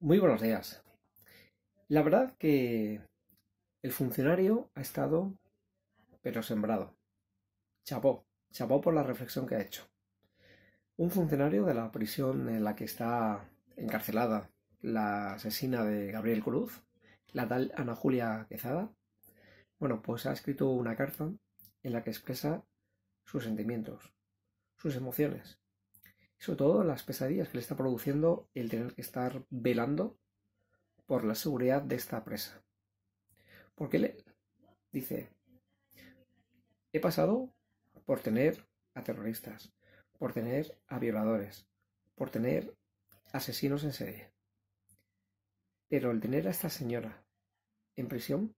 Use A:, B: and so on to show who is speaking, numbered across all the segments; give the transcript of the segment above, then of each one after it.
A: Muy buenos días. La verdad que el funcionario ha estado, pero sembrado. Chapó, chapó por la reflexión que ha hecho. Un funcionario de la prisión en la que está encarcelada la asesina de Gabriel Cruz, la tal Ana Julia Quezada, bueno, pues ha escrito una carta en la que expresa sus sentimientos, sus emociones, sobre todo las pesadillas que le está produciendo el tener que estar velando por la seguridad de esta presa. Porque le dice, he pasado por tener a terroristas, por tener a violadores, por tener asesinos en serie. Pero el tener a esta señora en prisión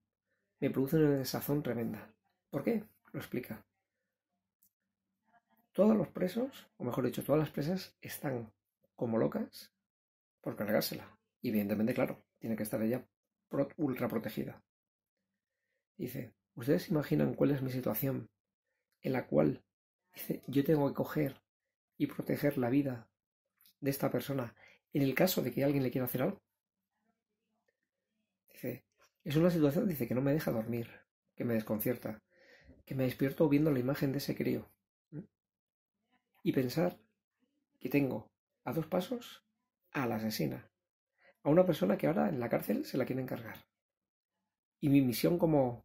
A: me produce una desazón tremenda. ¿Por qué? Lo explica todos los presos, o mejor dicho, todas las presas están como locas por cargársela. Y evidentemente, claro, tiene que estar ella ultra protegida. Dice, ¿ustedes imaginan cuál es mi situación? En la cual, dice, yo tengo que coger y proteger la vida de esta persona en el caso de que alguien le quiera hacer algo. Dice, es una situación, dice, que no me deja dormir, que me desconcierta, que me despierto viendo la imagen de ese crío, y pensar que tengo a dos pasos a la asesina, a una persona que ahora en la cárcel se la quiere encargar. Y mi misión como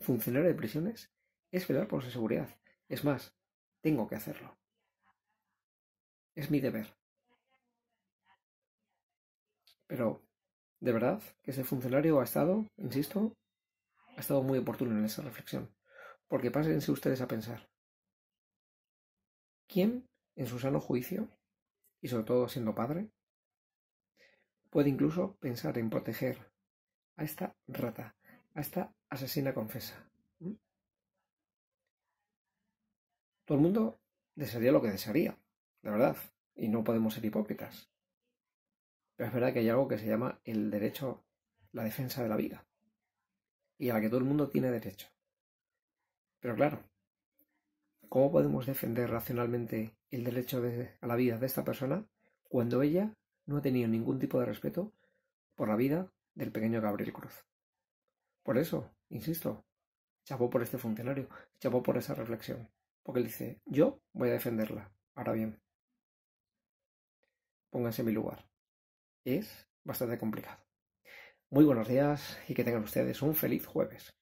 A: funcionario de prisiones es velar por su seguridad. Es más, tengo que hacerlo. Es mi deber. Pero, de verdad, que ese funcionario ha estado, insisto, ha estado muy oportuno en esa reflexión. Porque pásense ustedes a pensar. ¿Quién, en su sano juicio, y sobre todo siendo padre, puede incluso pensar en proteger a esta rata, a esta asesina confesa? ¿Mm? Todo el mundo desearía lo que desearía, de verdad, y no podemos ser hipócritas. Pero es verdad que hay algo que se llama el derecho, la defensa de la vida, y a la que todo el mundo tiene derecho. Pero claro, ¿Cómo podemos defender racionalmente el derecho a la vida de esta persona cuando ella no ha tenido ningún tipo de respeto por la vida del pequeño Gabriel Cruz? Por eso, insisto, chapó por este funcionario, chapó por esa reflexión, porque él dice, yo voy a defenderla. Ahora bien, pónganse en mi lugar. Es bastante complicado. Muy buenos días y que tengan ustedes un feliz jueves.